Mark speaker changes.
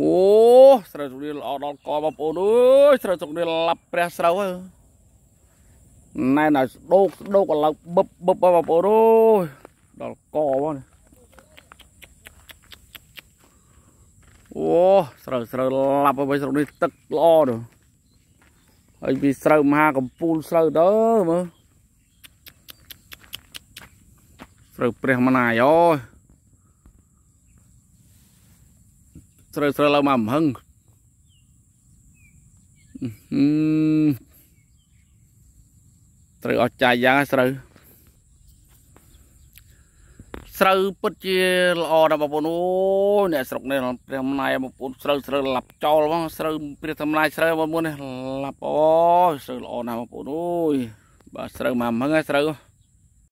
Speaker 1: អូស្រូវទុកនេះល្អដល់កបងប្អូនអើយស្រូវទុកនេះឡាប់ព្រះស្រូវណែនឲ្យស្ដោកស្ដោកឥឡូវបឹបបឹបបងប្អូនអើយដល់កបងអូស្រូវស្រូវឡាប់ឲ្យស្រុកនេះទឹកល្អទៅហើយពីស្រូវមហាកំពូលស្រូវទៅមើលស្រូវព្រះមណាយអូយស្រូវស្រូវឡើងមកមហឹងត្រូវអត់ចាយយ៉ាងស្រូវស្រូវពិតជា ល្អណាស់បងប្អូនអូអ្នកស្រុកនេះព្រះម្លាយបងប្អូនស្រូវស្រូវឡាប់ចោលហ្មងស្រូវព្រះម្លាយស្រូវបងប្អូននេះឡាប់អូស្រូវល្អណាស់បងប្អូនអូយបាទស្រូវមកមហឹងហើយស្រូវ